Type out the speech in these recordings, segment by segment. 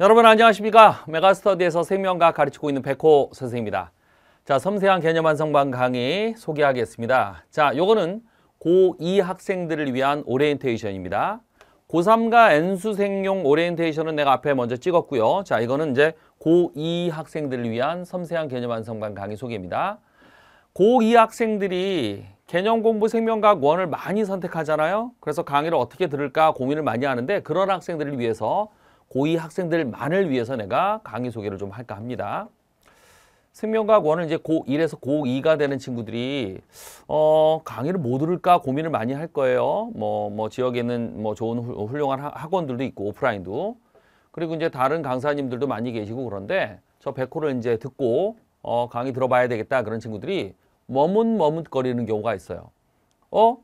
여러분 안녕하십니까 메가스터디에서 생명과 가르치고 있는 백호 선생입니다 자 섬세한 개념 완성반 강의 소개하겠습니다 자 요거는 고2 학생들을 위한 오리엔테이션입니다 고3과 N수생용 오리엔테이션은 내가 앞에 먼저 찍었고요 자 이거는 이제 고2 학생들을 위한 섬세한 개념 완성반 강의 소개입니다 고2 학생들이 개념 공부 생명과학 원을 많이 선택하잖아요 그래서 강의를 어떻게 들을까 고민을 많이 하는데 그런 학생들을 위해서 고2 학생들만을 위해서 내가 강의 소개를 좀 할까 합니다. 생명과학원은 이제 고1에서 고2가 되는 친구들이 어, 강의를 못 들을까 고민을 많이 할 거예요. 뭐, 뭐 지역에는 뭐 좋은 훌륭한 학원들도 있고 오프라인도 그리고 이제 다른 강사님들도 많이 계시고 그런데 저 백호를 이제 듣고 어, 강의 들어봐야 되겠다 그런 친구들이 머뭇머뭇거리는 경우가 있어요. 어?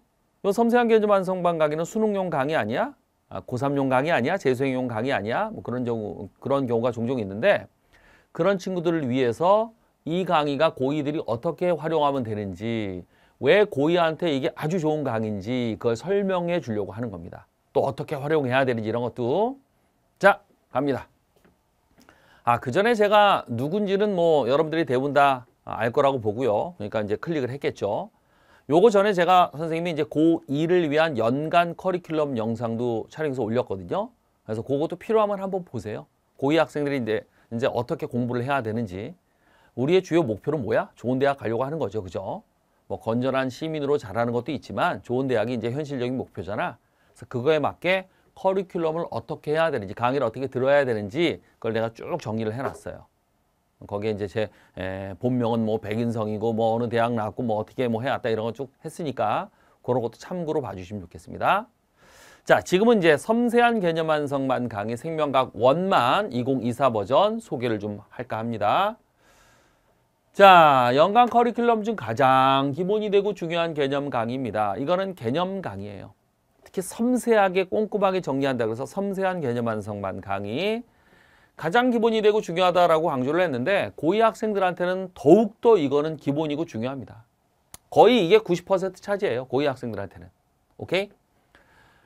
요 섬세한 개념 완성반 강의는 수능용 강의 아니야? 아, 고3용 강의 아니야? 재수행용 강의 아니야? 뭐 그런 경우, 그런 경우가 종종 있는데 그런 친구들을 위해서 이 강의가 고2들이 어떻게 활용하면 되는지 왜 고2한테 이게 아주 좋은 강의인지 그걸 설명해 주려고 하는 겁니다. 또 어떻게 활용해야 되는지 이런 것도 자 갑니다. 아, 그 전에 제가 누군지는 뭐 여러분들이 대부분 다 알 거라고 보고요. 그러니까 이제 클릭을 했겠죠. 요거 전에 제가 선생님이 이제 고2를 위한 연간 커리큘럼 영상도 촬영해서 올렸거든요. 그래서 그것도 필요하면 한번 보세요. 고2 학생들이 이제, 이제 어떻게 공부를 해야 되는지 우리의 주요 목표는 뭐야? 좋은 대학 가려고 하는 거죠. 그죠? 뭐 건전한 시민으로 자라는 것도 있지만 좋은 대학이 이제 현실적인 목표잖아. 그래서 그거에 맞게 커리큘럼을 어떻게 해야 되는지 강의를 어떻게 들어야 되는지 그걸 내가 쭉 정리를 해놨어요. 거기에 이제 제 에, 본명은 뭐 백인성이고 뭐 어느 대학 나왔고 뭐 어떻게 뭐 해왔다 이런 거 쭉 했으니까 그런 것도 참고로 봐주시면 좋겠습니다. 자, 지금은 이제 섬세한 개념 완성만 강의 생명각 원만 2024 버전 소개를 좀 할까 합니다. 자, 연간 커리큘럼 중 가장 기본이 되고 중요한 개념 강의입니다. 이거는 개념 강의예요. 특히 섬세하게 꼼꼼하게 정리한다 그래서 섬세한 개념 완성만 강의 가장 기본이 되고 중요하다라고 강조를 했는데 고2 학생들한테는 더욱더 이거는 기본이고 중요합니다. 거의 이게 90% 차지예요. 고2 학생들한테는. 오케이?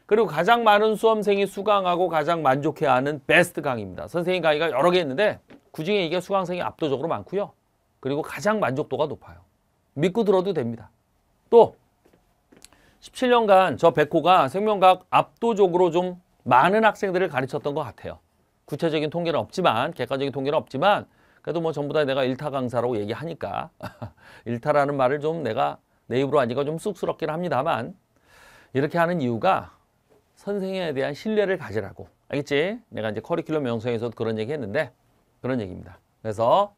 그리고 가장 많은 수험생이 수강하고 가장 만족해하는 베스트 강의입니다. 선생님 강의가 여러 개 있는데 그중에 이게 수강생이 압도적으로 많고요. 그리고 가장 만족도가 높아요. 믿고 들어도 됩니다. 또 17년간 저 백호가 생명과학 압도적으로 좀 많은 학생들을 가르쳤던 것 같아요. 구체적인 통계는 없지만 객관적인 통계는 없지만 그래도 뭐 전부 다 내가 일타 강사라고 얘기하니까 일타라는 말을 좀 내가 내 입으로 하니까 좀 쑥스럽긴 합니다만 이렇게 하는 이유가 선생에 님 대한 신뢰를 가지라고 알겠지? 내가 이제 커리큘럼 영상에서도 그런 얘기 했는데 그런 얘기입니다. 그래서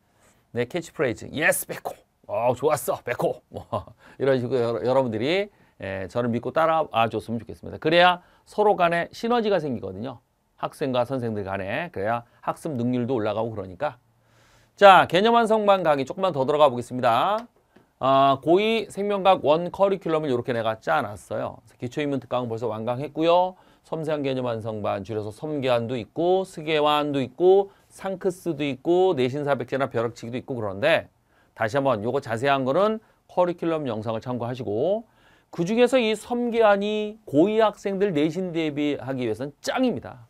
내 캐치프레이즈 예스 백호 어 좋았어 백호 뭐 이런 식으로 여러, 분들이 예, 저를 믿고 따라와 줬으면 좋겠습니다. 그래야 서로 간에 시너지가 생기거든요. 학생과 선생들 간에 그래야 학습 능률도 올라가고 그러니까 자 개념 완성반 강의 조금만 더 들어가 보겠습니다. 아, 고2 생명과학 원 커리큘럼을 이렇게 내가 짜놨어요. 기초인문 특강은 벌써 완강했고요. 섬세한 개념 완성반 줄여서 섬계환도 있고 스계환도 있고 상크스도 있고 내신사백제나 벼락치기도 있고 그런데 다시 한번 요거 자세한 거는 커리큘럼 영상을 참고하시고 그중에서 이 섬계환이 고2 학생들 내신 대비하기 위해서는 짱입니다.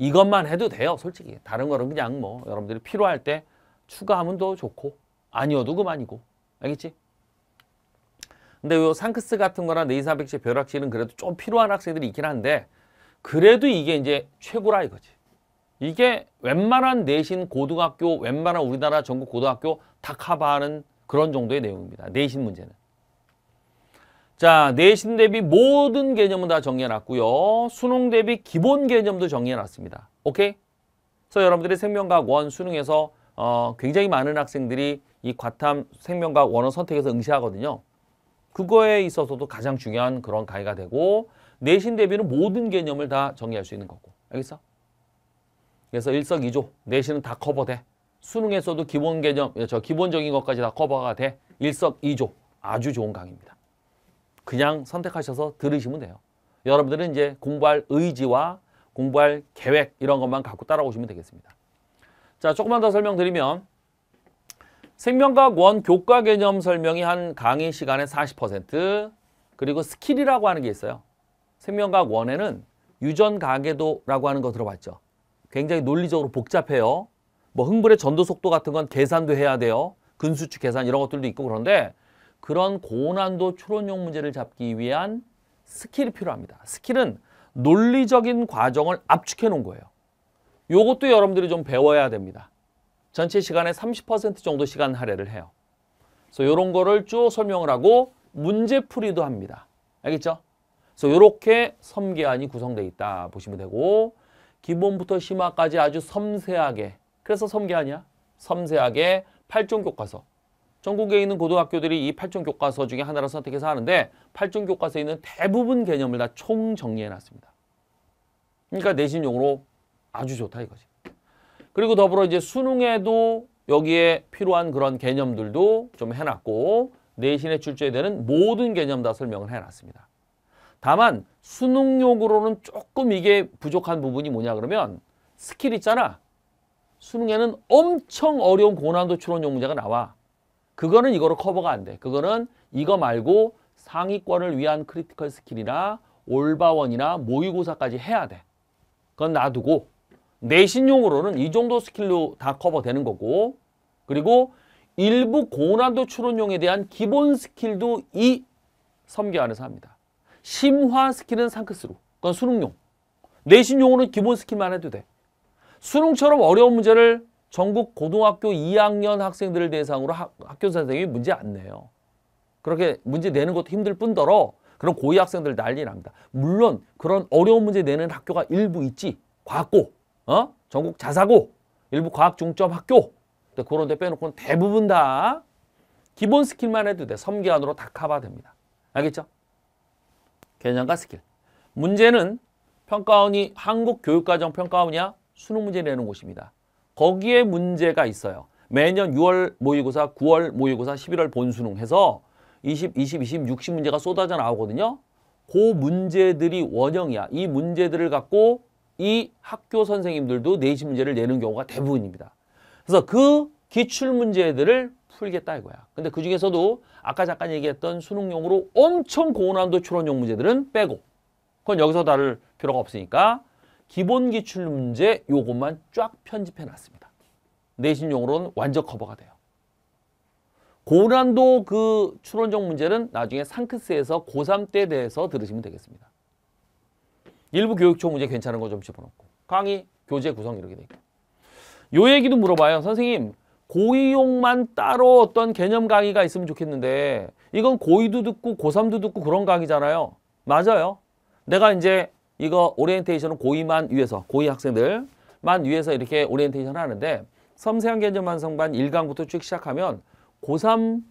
이것만 해도 돼요. 솔직히. 다른 거는 그냥 뭐 여러분들이 필요할 때 추가하면 더 좋고 아니어도 그만이고. 알겠지? 근데 요 상크스 같은 거나 네이사백시 벼락치는 그래도 좀 필요한 학생들이 있긴 한데 그래도 이게 이제 최고라 이거지. 이게 웬만한 내신 고등학교, 웬만한 우리나라 전국 고등학교 다 커버하는 그런 정도의 내용입니다. 내신 문제는. 자, 내신 대비 모든 개념은 다 정리해놨고요. 수능 대비 기본 개념도 정리해놨습니다. 오케이? 그래서 여러분들의 생명과학 원 수능에서 어, 굉장히 많은 학생들이 이 과탐 생명과학 원을선택해서 응시하거든요. 그거에 있어서도 가장 중요한 그런 가이가 되고 내신 대비는 모든 개념을 다 정리할 수 있는 거고. 알겠어? 그래서 일석이조 내신은 다 커버돼. 수능에서도 기본 개념, 저 기본적인 것까지 다 커버가 돼. 일석이조 아주 좋은 강의입니다. 그냥 선택하셔서 들으시면 돼요. 여러분들은 이제 공부할 의지와 공부할 계획 이런 것만 갖고 따라오시면 되겠습니다. 자, 조금만 더 설명드리면 생명과학 원 교과 개념 설명이 한 강의 시간의 40% 그리고 스킬이라고 하는 게 있어요. 생명과학 원에는 유전 가계도라고 하는 거 들어봤죠. 굉장히 논리적으로 복잡해요. 뭐 흥분의 전도 속도 같은 건 계산도 해야 돼요. 근수축 계산 이런 것들도 있고 그런데 그런 고난도 추론용 문제를 잡기 위한 스킬이 필요합니다. 스킬은 논리적인 과정을 압축해 놓은 거예요. 요것도 여러분들이 좀 배워야 됩니다. 전체 시간의 30% 정도 시간 할애를 해요. 그래서 요런 거를 쭉 설명을 하고 문제풀이도 합니다. 알겠죠? 그래서 요렇게 섬계안이 구성되어 있다 보시면 되고 기본부터 심화까지 아주 섬세하게 그래서 섬계안이야. 섬세하게 8종 교과서 전국에 있는 고등학교들이 이 8종 교과서 중에 하나를 선택해서 하는데 8종 교과서에 있는 대부분 개념을 다 총정리해놨습니다. 그러니까 내신용으로 아주 좋다 이거지. 그리고 더불어 이제 수능에도 여기에 필요한 그런 개념들도 좀 해놨고 내신에 출제되는 모든 개념 다 설명을 해놨습니다. 다만 수능용으로는 조금 이게 부족한 부분이 뭐냐 그러면 스킬 있잖아. 수능에는 엄청 어려운 고난도 추론용 문제가 나와. 그거는 이거로 커버가 안 돼. 그거는 이거 말고 상위권을 위한 크리티컬 스킬이나 올바원이나 모의고사까지 해야 돼. 그건 놔두고 내신용으로는 이 정도 스킬로 다 커버되는 거고 그리고 일부 고난도 추론용에 대한 기본 스킬도 이 섬계 안에서 합니다. 심화 스킬은 상크스로. 그건 수능용. 내신용으로는 기본 스킬만 해도 돼. 수능처럼 어려운 문제를 전국 고등학교 2학년 학생들을 대상으로 학, 학교 선생님이 문제 안 내요. 그렇게 문제 내는 것도 힘들 뿐더러 그런 고위 학생들 난리 납니다. 물론 그런 어려운 문제 내는 학교가 일부 있지. 과학고, 어? 전국 자사고, 일부 과학 중점 학교. 그런 데 빼놓고는 대부분 다 기본 스킬만 해도 돼. 섬기안으로 다 커버됩니다. 알겠죠? 개념과 스킬. 문제는 평가원이 한국교육과정 평가원이야 수능 문제 내는 곳입니다. 거기에 문제가 있어요. 매년 6월 모의고사, 9월 모의고사, 11월 본수능 해서 20, 20, 20, 60 문제가 쏟아져 나오거든요. 그 문제들이 원형이야. 이 문제들을 갖고 이 학교 선생님들도 내신 문제를 내는 경우가 대부분입니다. 그래서 그 기출 문제들을 풀겠다 이거야. 근데 그 중에서도 아까 잠깐 얘기했던 수능용으로 엄청 고난도 출원용 문제들은 빼고 그건 여기서 다룰 필요가 없으니까 기본 기출 문제 요것만 쫙 편집해 놨습니다. 내신용으로는 완전 커버가 돼요. 고난도 그 추론적 문제는 나중에 상크스에서 고3 때 대해서 들으시면 되겠습니다. 일부 교육청 문제 괜찮은 거 좀 집어넣고 강의, 교재 구성 이렇게 돼 있고 요 얘기도 물어봐요. 선생님 고의용만 따로 어떤 개념 강의가 있으면 좋겠는데 이건 고의도 듣고 고3도 듣고 그런 강의잖아요. 맞아요. 내가 이제 이거 오리엔테이션은 고2만 위해서 고2 학생들만 위해서 이렇게 오리엔테이션 하는데 섬세한 개념 완성반 1강부터 쭉 시작하면 고3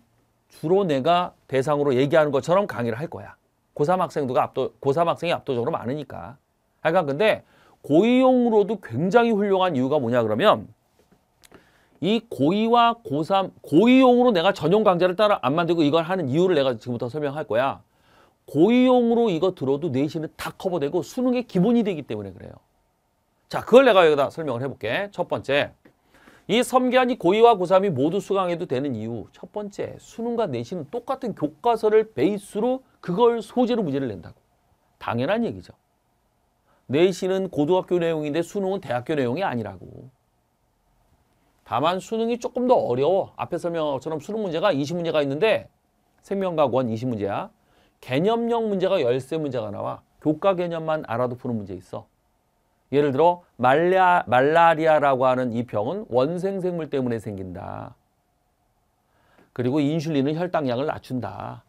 주로 내가 대상으로 얘기하는 것처럼 강의를 할 거야. 고3 학생도가 압도 고3 학생이 압도적으로 많으니까. 하여간 근데 고2용으로도 굉장히 훌륭한 이유가 뭐냐 그러면 이 고2와 고3, 고2용으로 내가 전용 강좌를 따라 안 만들고 이걸 하는 이유를 내가 지금부터 설명할 거야. 고이용으로 이거 들어도 내신은 다 커버되고 수능의 기본이 되기 때문에 그래요. 자, 그걸 내가 여기다 설명을 해볼게. 첫 번째, 이 섬기한이 고이와 고삼이 모두 수강해도 되는 이유. 첫 번째, 수능과 내신은 똑같은 교과서를 베이스로 그걸 소재로 문제를 낸다고. 당연한 얘기죠. 내신은 고등학교 내용인데 수능은 대학교 내용이 아니라고. 다만 수능이 조금 더 어려워. 앞에 설명한 것처럼 수능 문제가 20문제가 있는데 생명과권 20문제야. 개념형 문제가 열쇠 문제가 나와. 교과 개념만 알아도 푸는 문제 있어. 예를 들어 말라, 말라리아라고 하는 이 병은 원생생물 때문에 생긴다. 그리고 인슐린은 혈당량을 낮춘다.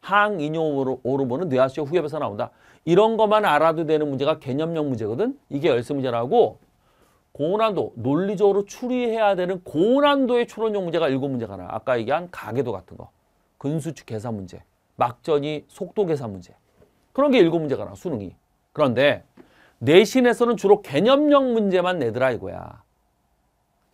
항이뇨호르몬은 뇌하수의 후엽에서 나온다. 이런 것만 알아도 되는 문제가 개념형 문제거든. 이게 열쇠 문제라고 고난도, 논리적으로 추리해야 되는 고난도의 추론형 문제가 일곱 문제가 나 아까 얘기한 가계도 같은 거. 근수축 계산 문제. 막전이 속도 계산 문제. 그런 게 일곱 문제가 나와, 수능이. 그런데 내신에서는 주로 개념형 문제만 내더라 이거야.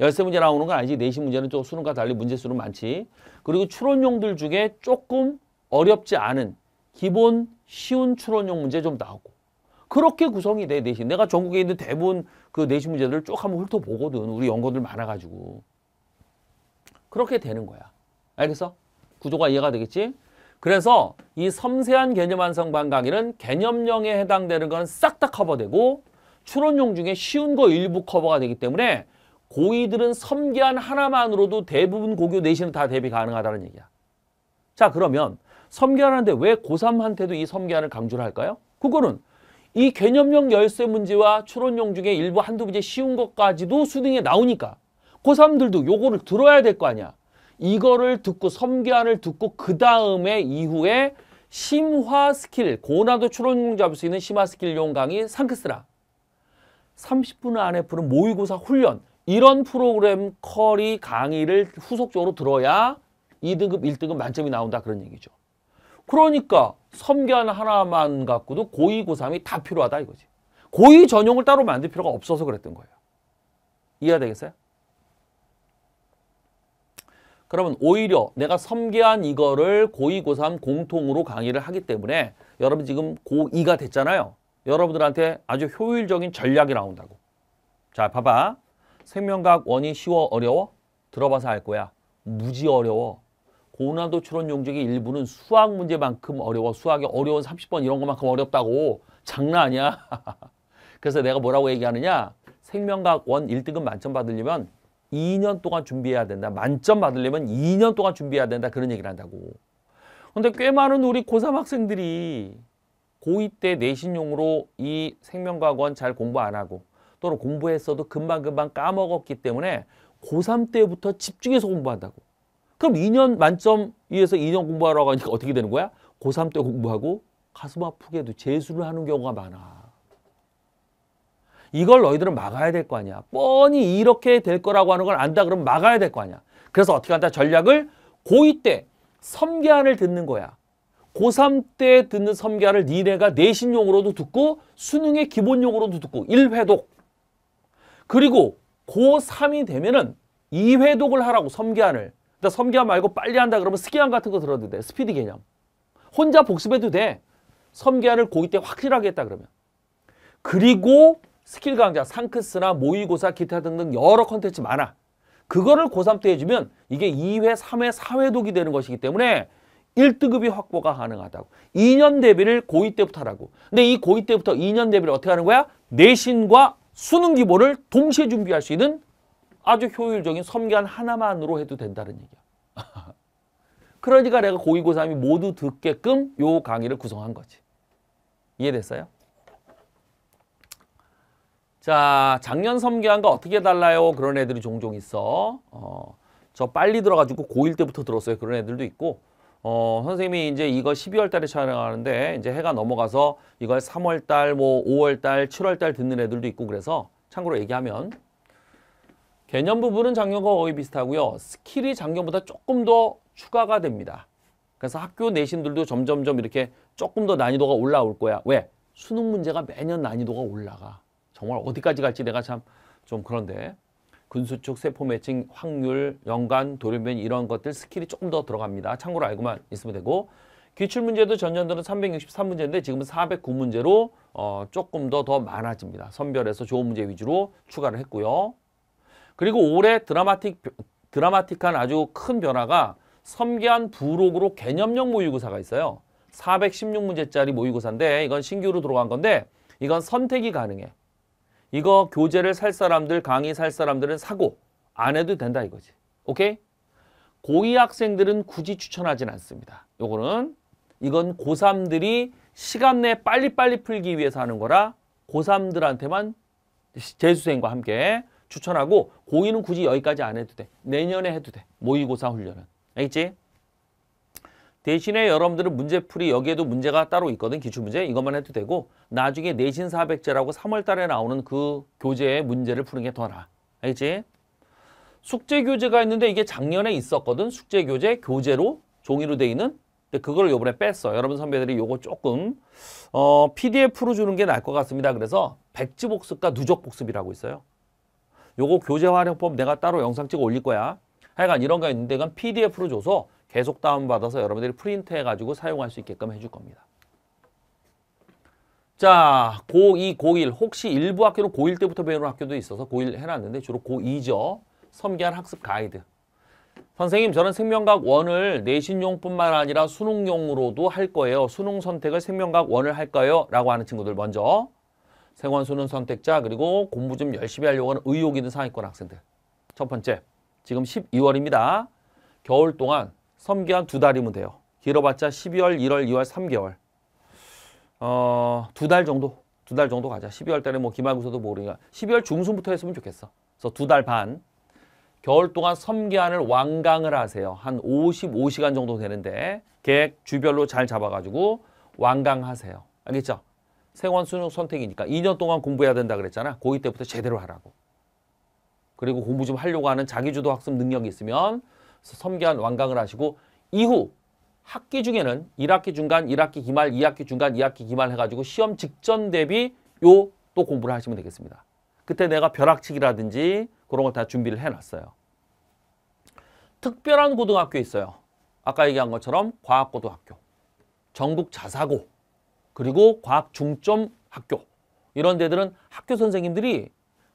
열쇠 문제 나오는 건 아니지. 내신 문제는 좀 수능과 달리 문제 수는 많지. 그리고 추론용들 중에 조금 어렵지 않은 기본 쉬운 추론용 문제 좀 나오고. 그렇게 구성이 돼, 내신. 내가 전국에 있는 대부분 그 내신 문제들을 쭉 한번 훑어보거든. 우리 연구들 많아가지고. 그렇게 되는 거야. 알겠어? 구조가 이해가 되겠지? 그래서 이 섬세한 개념 완성 반강의는 개념령에 해당되는 건 싹 다 커버되고 추론용 중에 쉬운 거 일부 커버가 되기 때문에 고의들은 섬기한 하나만으로도 대부분 고교 내신은 다 대비 가능하다는 얘기야. 자 그러면 섬기하한데왜 고3한테도 이 섬기한을 강조를 할까요? 그거는 이 개념형 열쇠 문제와 추론용 중에 일부 한두 문제 쉬운 것까지도 수능에 나오니까 고3들도 요거를 들어야 될 거 아니야. 이거를 듣고 섬기안을 듣고 그 다음에 이후에 심화 스킬, 고난도 추론용 잡을 수 있는 심화 스킬용 강의 상크스라. 30분 안에 푸는 모의고사 훈련 이런 프로그램 커리 강의를 후속적으로 들어야 2등급, 1등급 만점이 나온다 그런 얘기죠. 그러니까 섬안 하나만 갖고도 고의 고3이 다 필요하다 이거지. 고의 전용을 따로 만들 필요가 없어서 그랬던 거예요. 이해가 되겠어요? 그러면 오히려 내가 섬계한 이거를 고2, 고3 공통으로 강의를 하기 때문에 여러분 지금 고2가 됐잖아요. 여러분들한테 아주 효율적인 전략이 나온다고. 자, 봐봐. 생명과학 원이 쉬워 어려워? 들어봐서 알 거야. 무지 어려워. 고난도 추론 용적의 일부는 수학 문제만큼 어려워. 수학이 어려운 30번 이런 것만큼 어렵다고. 장난 아니야. 그래서 내가 뭐라고 얘기하느냐. 생명과학 원 1등급 만점 받으려면 2년 동안 준비해야 된다. 만점 받으려면 2년 동안 준비해야 된다. 그런 얘기를 한다고. 근데 꽤 많은 우리 고3 학생들이 고2 때 내신용으로 이 생명과학원 잘 공부 안 하고 또는 공부했어도 금방금방 까먹었기 때문에 고3 때부터 집중해서 공부한다고. 그럼 2년 만점 위에서 2년 공부하러가니까 어떻게 되는 거야? 고3 때 공부하고 가슴 아프게도 재수를 하는 경우가 많아. 이걸 너희들은 막아야 될 거 아니야. 뻔히 이렇게 될 거라고 하는 걸 안다 그러면 막아야 될 거 아니야. 그래서 어떻게 한다? 전략을 고2 때 섬계안을 듣는 거야. 고3 때 듣는 섬계안을 니네가 내신용으로도 듣고 수능의 기본용으로도 듣고 1회독. 그리고 고3이 되면은 2회독을 하라고 섬계안을. 그러니까 섬계안 말고 빨리 한다 그러면 스키안 같은 거 들어도 돼. 스피드 개념. 혼자 복습해도 돼. 섬계안을 고2 때 확실하게 했다 그러면. 그리고 스킬 강좌, 상크스나 모의고사, 기타 등등 여러 컨텐츠 많아. 그거를 고3 때 해주면 이게 2회, 3회, 4회독이 되는 것이기 때문에 1등급이 확보가 가능하다고. 2년 대비를 고2 때부터 하라고. 근데 이 고2 때부터 2년 대비를 어떻게 하는 거야? 내신과 수능 기본을 동시에 준비할 수 있는 아주 효율적인 섬기한 하나만으로 해도 된다는 얘기야. 그러니까 내가 고2, 고3이 모두 듣게끔 요 강의를 구성한 거지. 이해됐어요? 자, 작년 섬기한거 어떻게 달라요? 그런 애들이 종종 있어. 어, 저 빨리 들어가지고 고1 때부터 들었어요. 그런 애들도 있고. 어, 선생님이 이제 이거 12월 달에 촬영하는데 이제 해가 넘어가서 이걸 3월 달, 뭐 5월 달, 7월 달 듣는 애들도 있고 그래서 참고로 얘기하면 개념 부분은 작년과 거의 비슷하고요. 스킬이 작년보다 조금 더 추가가 됩니다. 그래서 학교 내신들도 점점점 이렇게 조금 더 난이도가 올라올 거야. 왜? 수능 문제가 매년 난이도가 올라가. 정말 어디까지 갈지 내가 참 좀 그런데 근수축 세포 매칭 확률, 연간, 돌연변 이런 것들 스킬이 조금 더 들어갑니다. 참고로 알고만 있으면 되고 기출 문제도 전년도는 363문제인데 지금은 409문제로 어, 조금 더 더 많아집니다. 선별해서 좋은 문제 위주로 추가를 했고요. 그리고 올해 드라마틱 드라마틱한 아주 큰 변화가 섬기한 부록으로 개념형 모의고사가 있어요. 416문제짜리 모의고사인데 이건 신규로 들어간 건데 이건 선택이 가능해. 이거 교재를 살 사람들, 강의 살 사람들은 사고 안 해도 된다 이거지. 오케이? 고2 학생들은 굳이 추천하진 않습니다. 요거는 이건 고3들이 시간 내에 빨리빨리 풀기 위해서 하는 거라 고3들한테만 재수생과 함께 추천하고 고2는 굳이 여기까지 안 해도 돼. 내년에 해도 돼. 모의고사 훈련은. 알겠지? 대신에 여러분들은 문제풀이 여기에도 문제가 따로 있거든 기출문제 이것만 해도 되고 나중에 내신 400제라고 3월달에 나오는 그 교재의 문제를 푸는 게 더 나아 알겠지? 숙제 교재가 있는데 이게 작년에 있었거든 숙제 교재 교재로 종이로 돼 있는 근데 그걸 요번에 뺐어 여러분 선배들이 요거 조금 어, PDF로 주는 게 나을 것 같습니다 그래서 백지 복습과 누적 복습이라고 있어요 요거 교재 활용법 내가 따로 영상 찍어 올릴 거야 하여간 이런 거 있는데 이건 PDF로 줘서 계속 다운받아서 여러분들이 프린트해가지고 사용할 수 있게끔 해줄 겁니다. 자, 고2, 고1 혹시 일부 학교는 고1 때부터 배우는 학교도 있어서 고1 해놨는데 주로 고2죠. 섬기한 학습 가이드. 선생님 저는 생명과 1을 내신용뿐만 아니라 수능용으로도 할 거예요. 수능 선택을 생명과 1을 할까요? 라고 하는 친구들 먼저 생원 수능 선택자 그리고 공부 좀 열심히 하려고 하는 의욕 있는 상위권 학생들 첫 번째 지금 12월입니다. 겨울 동안 섬기 한두 달이면 돼요. 길어봤자 12월, 1월, 2월, 3개월. 어, 두 달 정도. 두 달 정도 가자. 12월 달에 뭐 기말고사도 모르니까. 12월 중순부터 했으면 좋겠어. 그래서 두 달 반. 겨울 동안 섬기한을 완강을 하세요. 한 55시간 정도 되는데 계획 주별로 잘 잡아가지고 완강하세요. 알겠죠? 생원 수능 선택이니까 2년 동안 공부해야 된다 그랬잖아. 고2 때부터 제대로 하라고. 그리고 공부 좀 하려고 하는 자기주도 학습 능력이 있으면 섬기한 완강을 하시고 이후 학기 중에는 1학기 중간, 1학기 기말, 2학기 중간, 2학기 기말 해가지고 시험 직전 대비 요 또 공부를 하시면 되겠습니다. 그때 내가 벼락치기라든지 그런 걸 다 준비를 해놨어요. 특별한 고등학교 있어요. 아까 얘기한 것처럼 과학고등학교, 전국자사고, 그리고 과학중점학교 이런 데들은 학교 선생님들이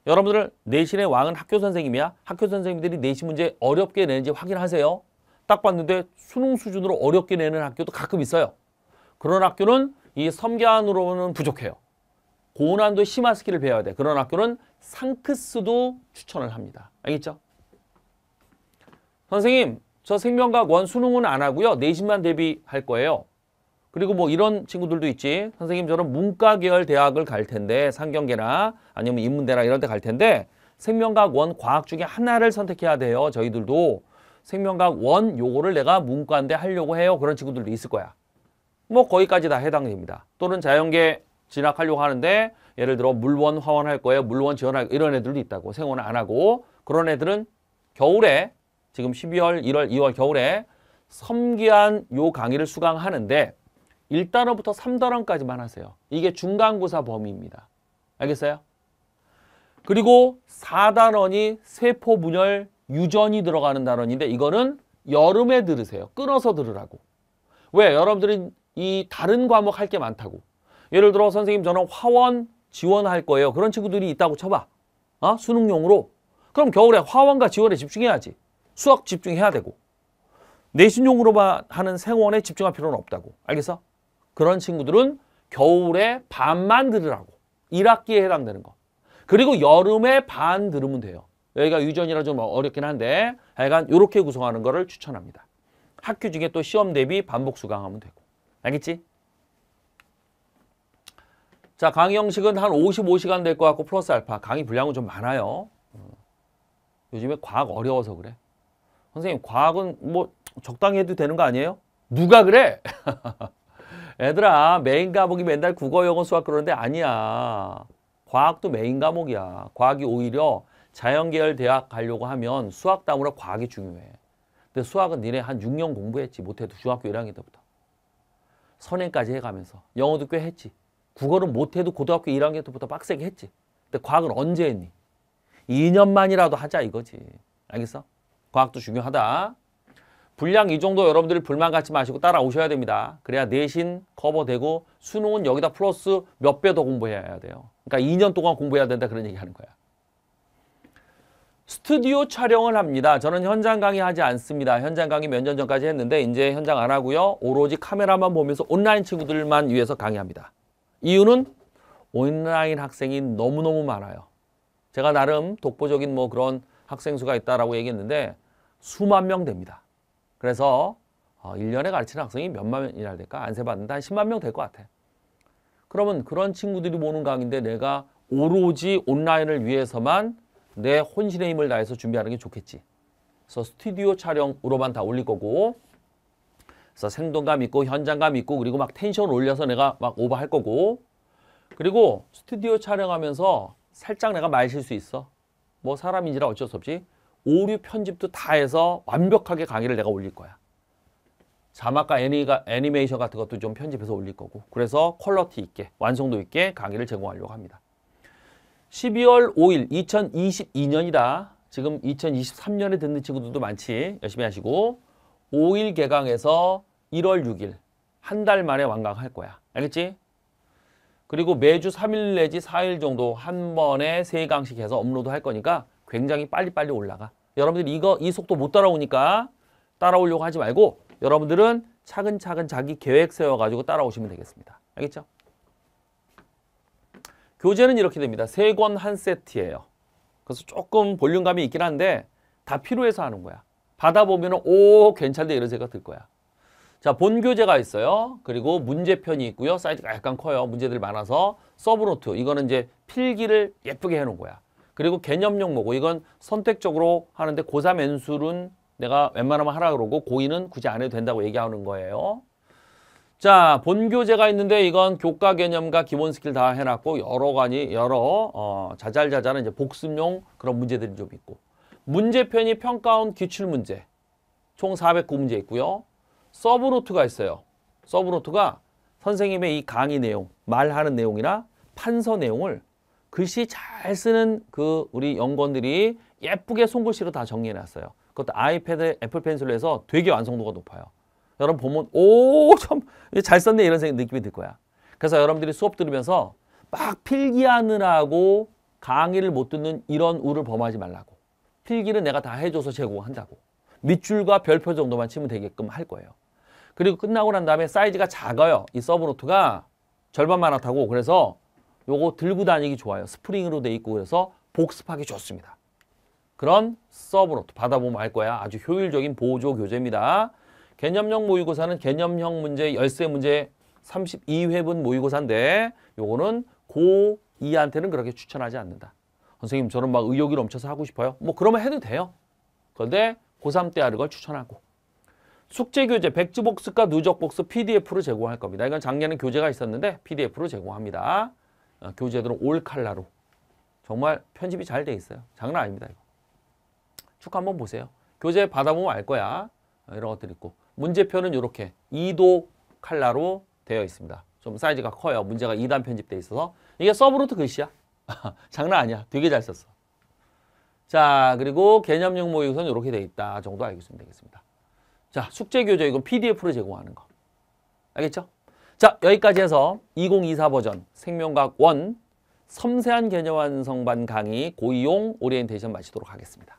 여러분들 내신의 왕은 학교 선생님이야. 학교 선생님들이 내신 문제 어렵게 내는지 확인하세요. 딱 봤는데 수능 수준으로 어렵게 내는 학교도 가끔 있어요. 그런 학교는 이섬계안으로는 부족해요. 고난도 심화 스킬을 배워야 돼. 그런 학교는 상크스도 추천을 합니다. 알겠죠? 선생님, 저 생명과학 원 수능은 안 하고요. 내신만 대비할 거예요. 그리고 뭐 이런 친구들도 있지. 선생님 저는 문과 계열 대학을 갈 텐데 상경계나 아니면 인문대나 이런 데 갈 텐데 생명과학 원 과학 중에 하나를 선택해야 돼요. 저희들도 생명과학 원 요거를 내가 문과인데 하려고 해요. 그런 친구들도 있을 거야. 뭐 거기까지 다 해당됩니다. 또는 자연계 진학하려고 하는데 예를 들어 물원 화원 할 거예요. 물원 지원할 이런 애들도 있다고 생원안 하고 그런 애들은 겨울에 지금 12월, 1월, 2월 겨울에 섬기한 요 강의를 수강하는데 1단원부터 3단원까지만 하세요. 이게 중간고사 범위입니다. 알겠어요? 그리고 4단원이 세포 분열 유전이 들어가는 단원인데 이거는 여름에 들으세요. 끊어서 들으라고. 왜? 여러분들이 이 다른 과목 할 게 많다고. 예를 들어 선생님 저는 화원 지원할 거예요. 그런 친구들이 있다고 쳐봐. 어? 수능용으로. 그럼 겨울에 화원과 지원에 집중해야지. 수학 집중해야 되고. 내신용으로만 하는 생원에 집중할 필요는 없다고. 알겠어? 그런 친구들은 겨울에 반만 들으라고. 1학기에 해당되는 거. 그리고 여름에 반 들으면 돼요. 여기가 유전이라 좀 어렵긴 한데 하여간 이렇게 구성하는 거를 추천합니다. 학교 중에 또 시험 대비 반복 수강하면 되고. 알겠지? 자, 강의 형식은 한 55시간 될 것 같고 플러스 알파. 강의 분량은 좀 많아요. 어. 요즘에 과학 어려워서 그래. 선생님 과학은 뭐 적당히 해도 되는 거 아니에요? 누가 그래? 애들아 메인 과목이 맨날 국어, 영어, 수학 그러는데 아니야. 과학도 메인 과목이야. 과학이 오히려 자연계열 대학 가려고 하면 수학 다음으로 과학이 중요해. 근데 수학은 니네 한 6년 공부했지. 못해도 중학교 1학년 때부터. 선행까지 해가면서. 영어도 꽤 했지. 국어는 못해도 고등학교 1학년 때부터 빡세게 했지. 근데 과학은 언제 했니? 2년만이라도 하자 이거지. 알겠어? 과학도 중요하다. 분량 이 정도 여러분들 이 불만 갖지 마시고 따라오셔야 됩니다. 그래야 내신 커버되고 수능은 여기다 플러스 몇 배 더 공부해야 돼요. 그러니까 2년 동안 공부해야 된다 그런 얘기 하는 거야. 스튜디오 촬영을 합니다. 저는 현장 강의하지 않습니다. 현장 강의 몇 년 전까지 했는데 이제 현장 안 하고요. 오로지 카메라만 보면서 온라인 친구들만 위해서 강의합니다. 이유는 온라인 학생이 너무너무 많아요. 제가 나름 독보적인 뭐 그런 학생 수가 있다라고 얘기했는데 수만 명 됩니다. 그래서 어, 1년에 가르치는 학생이 몇만 명이나 될까? 안 세봤는데 한 10만 명 될 것 같아. 그러면 그런 친구들이 보는 강의인데 내가 오로지 온라인을 위해서만 내 혼신의 힘을 다해서 준비하는 게 좋겠지. 그래서 스튜디오 촬영으로만 다 올릴 거고 그래서 생동감 있고 현장감 있고 그리고 막 텐션 올려서 내가 막 오버할 거고 그리고 스튜디오 촬영하면서 살짝 내가 마실 수 있어. 뭐 사람인지라 어쩔 수 없지. 오류 편집도 다 해서 완벽하게 강의를 내가 올릴 거야. 자막과 애니가, 애니메이션 같은 것도 좀 편집해서 올릴 거고 그래서 퀄러티 있게 완성도 있게 강의를 제공하려고 합니다. 12월 5일 2022년이다. 지금 2023년에 듣는 친구들도 많지 열심히 하시고 5일 개강해서 1월 6일 한 달 만에 완강할 거야. 알겠지? 그리고 매주 3일 내지 4일 정도 한 번에 3강씩 해서 업로드 할 거니까 굉장히 빨리빨리 올라가. 여러분들이 이거 이 속도 못 따라오니까 따라오려고 하지 말고 여러분들은 차근차근 자기 계획 세워가지고 따라오시면 되겠습니다. 알겠죠? 교재는 이렇게 됩니다. 세 권 한 세트예요. 그래서 조금 볼륨감이 있긴 한데 다 필요해서 하는 거야. 받아보면 오 괜찮네 이런 생각 들 거야. 자, 본교재가 있어요. 그리고 문제편이 있고요. 사이즈가 약간 커요. 문제들이 많아서 서브노트 이거는 이제 필기를 예쁘게 해놓은 거야. 그리고 개념용 모고 이건 선택적으로 하는데 고3 연술은 내가 웬만하면 하라 그러고 고2는 굳이 안 해도 된다고 얘기하는 거예요. 자, 본교재가 있는데 이건 교과 개념과 기본 스킬 다 해놨고 여러 가지 여러 어, 자잘자잘한 이제 복습용 그런 문제들이 좀 있고 문제편이 평가원 기출 문제 총 409문제 있고요. 서브노트가 있어요. 서브노트가 선생님의 이 강의 내용, 말하는 내용이나 판서 내용을 글씨 잘 쓰는 그 우리 연구원들이 예쁘게 손글씨로 다 정리해놨어요. 그것도 아이패드 애플 펜슬로 해서 되게 완성도가 높아요. 여러분 보면 오 참 잘 썼네 이런 생각, 느낌이 들 거야. 그래서 여러분들이 수업 들으면서 막 필기하느라고 강의를 못 듣는 이런 우를 범하지 말라고. 필기는 내가 다 해줘서 제공한다고. 밑줄과 별표 정도만 치면 되게끔 할 거예요. 그리고 끝나고 난 다음에 사이즈가 작아요. 이 서브노트가 절반만 하다고 그래서 요거 들고 다니기 좋아요. 스프링으로 돼 있고 그래서 복습하기 좋습니다. 그런 서브노트 받아보면 알 거야. 아주 효율적인 보조 교재입니다. 개념형 모의고사는 개념형 문제, 열쇠 문제 32회분 모의고사인데 요거는 고2한테는 그렇게 추천하지 않는다. 선생님 저는 막 의욕이 넘쳐서 하고 싶어요. 뭐 그러면 해도 돼요. 그런데 고3 때 하는 걸 추천하고 숙제 교재, 백지복습과 누적복습 PDF로 제공할 겁니다. 이건 작년에 교재가 있었는데 PDF로 제공합니다. 어, 교재들은 올 칼라로 정말 편집이 잘 돼 있어요. 장난 아닙니다. 이거. 축 한번 보세요. 교재 받아보면 알 거야. 어, 이런 것들 있고 문제표는 이렇게 2도 칼라로 되어 있습니다. 좀 사이즈가 커요. 문제가 2단 편집돼 있어서 이게 서브로트 글씨야. 장난 아니야. 되게 잘 썼어. 자 그리고 개념용 모의고사는 이렇게 돼 있다 정도 알고 으면 되겠습니다. 자 숙제 교재 이건 PDF로 제공하는 거 알겠죠? 자 여기까지 해서 2024 버전 생명과학 1 섬세한 개념 완성반 강의 고이용 오리엔테이션 마치도록 하겠습니다.